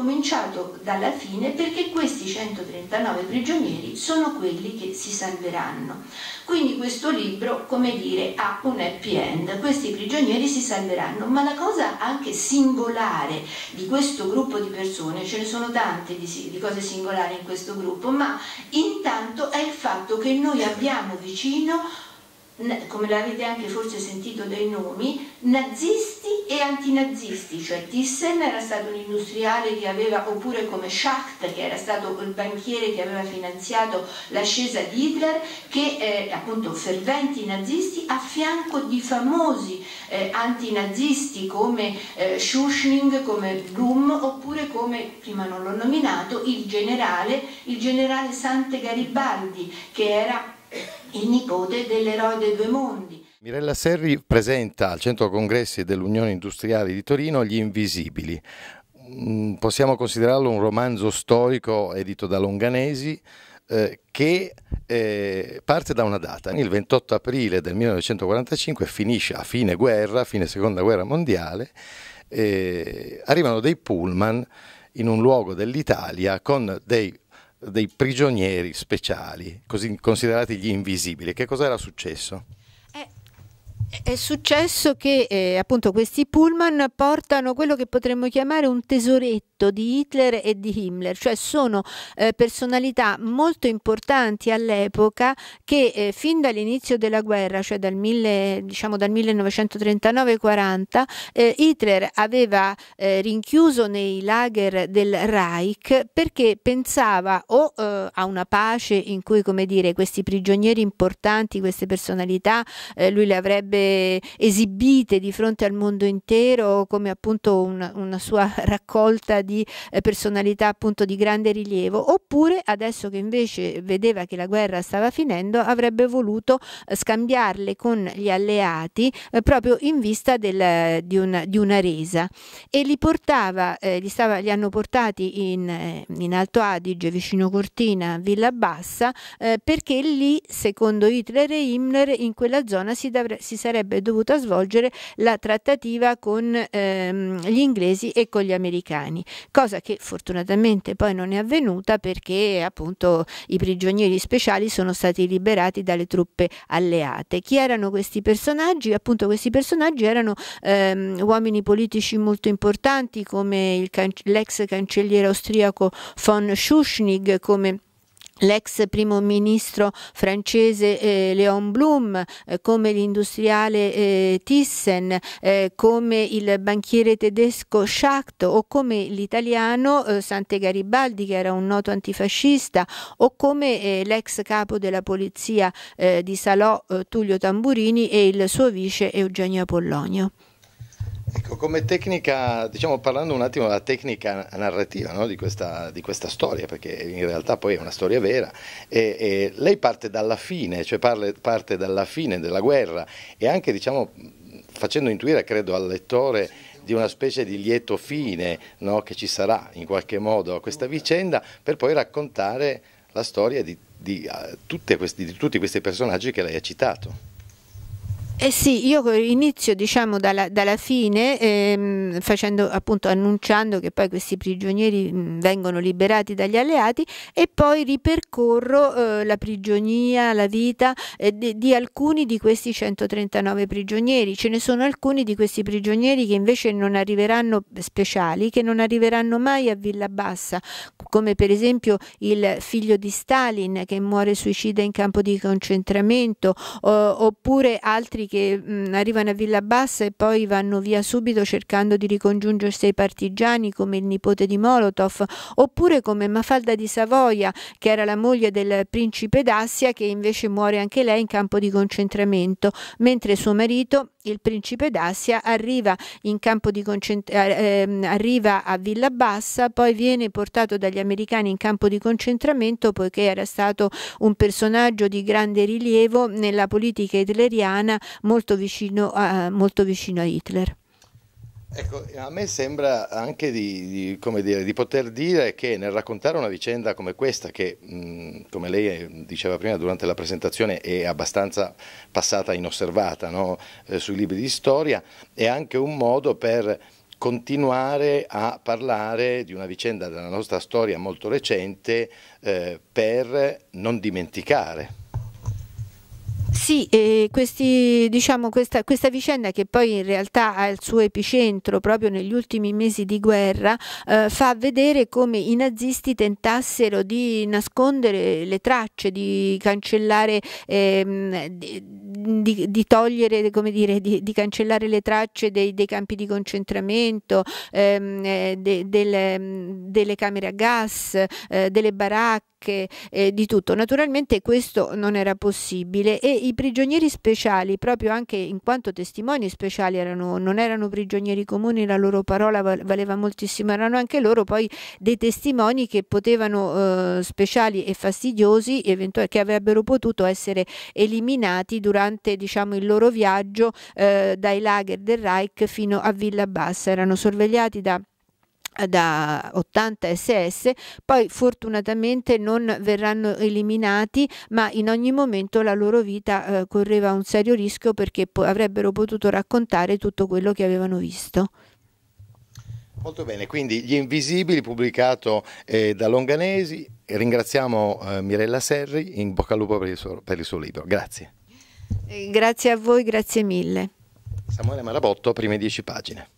cominciato dalla fine perché questi 139 prigionieri sono quelli che si salveranno. Quindi questo libro, come dire, ha un happy end, questi prigionieri si salveranno, ma la cosa anche singolare di questo gruppo di persone, ce ne sono tante di, di cose singolari in questo gruppo, ma intanto è il fatto che noi abbiamo vicino come l'avete anche forse sentito dai nomi, nazisti e antinazisti, cioè Thyssen era stato un industriale che aveva, oppure come Schacht che era stato il banchiere che aveva finanziato l'ascesa di Hitler, che eh, appunto ferventi nazisti a fianco di famosi eh, antinazisti come eh, Schuschning, come Blum, oppure come, prima non l'ho nominato, il generale, il generale Sante Garibaldi, che era il nipote dell'eroe dei due mondi. Mirella Serri presenta al Centro Congressi dell'Unione Industriale di Torino Gli Invisibili. Mm, possiamo considerarlo un romanzo storico edito da Longanesi eh, che eh, parte da una data, il 28 aprile del 1945 finisce a fine guerra, fine seconda guerra mondiale, eh, arrivano dei pullman in un luogo dell'Italia con dei dei prigionieri speciali, così considerati gli invisibili. Che cosa era successo? È successo che eh, appunto questi pullman portano quello che potremmo chiamare un tesoretto di Hitler e di Himmler, cioè sono eh, personalità molto importanti all'epoca che eh, fin dall'inizio della guerra, cioè dal, diciamo dal 1939-40, eh, Hitler aveva eh, rinchiuso nei lager del Reich perché pensava o eh, a una pace in cui come dire, questi prigionieri importanti, queste personalità, lui le avrebbe state esibite di fronte al mondo intero come appunto un, una sua raccolta di eh, personalità appunto di grande rilievo, oppure adesso che invece vedeva che la guerra stava finendo avrebbe voluto eh, scambiarle con gli alleati eh, proprio in vista del, di, una, di, una, resa e li portava, eh, li, stava, li, hanno portati in, eh, in, Alto Adige, vicino Cortina, Villa Bassa, eh, perché lì secondo Hitler e Himmler in quella zona si, davre, si sarebbe sarebbe dovuta svolgere la trattativa con ehm, gli inglesi e con gli americani, cosa che fortunatamente poi non è avvenuta perché appunto i prigionieri speciali sono stati liberati dalle truppe alleate. Chi erano questi personaggi? Appunto questi personaggi erano ehm, uomini politici molto importanti come l'ex can cancelliere austriaco von Schuschnigg, come L'ex primo ministro francese eh, Léon Blum, eh, come l'industriale eh, Thyssen, eh, come il banchiere tedesco Schacht o come l'italiano eh, Sante Garibaldi che era un noto antifascista o come eh, l'ex capo della polizia di Salò Tullio Tamburini e il suo vice Eugenio Apollonio. Ecco, come tecnica, diciamo parlando un attimo della tecnica narrativa no? di, questa, di, questa, storia, perché in realtà poi è una storia vera, e, e lei parte dalla fine, cioè parle, parte dalla fine della guerra e anche diciamo, facendo intuire, credo, al lettore di una specie di lieto fine no? che ci sarà in qualche modo a questa vicenda, per poi raccontare la storia di, di, uh, questi, di tutti questi personaggi che lei ha citato. Eh sì, io inizio diciamo dalla, dalla fine ehm, facendo, appunto, annunciando che poi questi prigionieri mh, vengono liberati dagli alleati e poi ripercorro eh, la prigionia, la vita eh, di, di, alcuni di questi 139 prigionieri. Ce ne sono alcuni di questi prigionieri che invece non arriveranno eh, speciali, che non arriveranno mai a Villa Bassa, come per esempio il figlio di Stalin che muore suicida in campo di concentramento, oppure altri che mh, mm, arrivano a Villa Bassa e poi vanno via subito cercando di ricongiungersi ai partigiani come il nipote di Molotov, oppure come Mafalda di Savoia, che era la moglie del principe d'Assia, che invece muore anche lei in campo di concentramento, mentre suo marito il principe d'Assia arriva, concent... eh, ehm, arriva a Villa Bassa, poi viene portato dagli americani in campo di concentramento poiché era stato un personaggio di grande rilievo nella politica hitleriana molto vicino a, molto vicino a Hitler. Ecco, a me sembra anche di, di, dire, di, poter dire che nel raccontare una vicenda come questa, che mh, come lei eh, diceva prima durante la presentazione è abbastanza passata inosservata no? eh, sui libri di storia, è anche un modo per continuare a parlare di una vicenda della nostra storia molto recente eh, per non dimenticare. Sì, questi, diciamo, questa, questa, vicenda che poi in realtà ha il suo epicentro proprio negli ultimi mesi di guerra eh, fa vedere come i nazisti tentassero di nascondere le tracce, di cancellare, ehm, di, di, di, togliere, come dire, di, di cancellare le tracce dei, dei campi di concentramento, ehm, eh, de, delle, delle camere a gas, eh, delle baracche baracche, eh, di tutto. Naturalmente questo non era possibile e i prigionieri speciali, proprio anche in quanto testimoni speciali, erano, non erano prigionieri comuni, la loro parola valeva moltissimo, erano anche loro poi dei testimoni che potevano, eh, speciali e fastidiosi, che avrebbero potuto essere eliminati durante diciamo, il loro viaggio eh, dai lager del Reich fino a Villa Bassa, erano sorvegliati da da 80 SS, poi fortunatamente non verranno eliminati, ma in ogni momento la loro vita eh, correva un serio rischio perché po avrebbero potuto raccontare tutto quello che avevano visto. Molto bene, quindi Gli Invisibili pubblicato eh, da Longanesi, ringraziamo eh, Mirella Serri, in bocca al lupo per il suo, per il suo libro, grazie. Eh, grazie a voi, grazie mille. Samuele Marabotto, prime 10 pagine.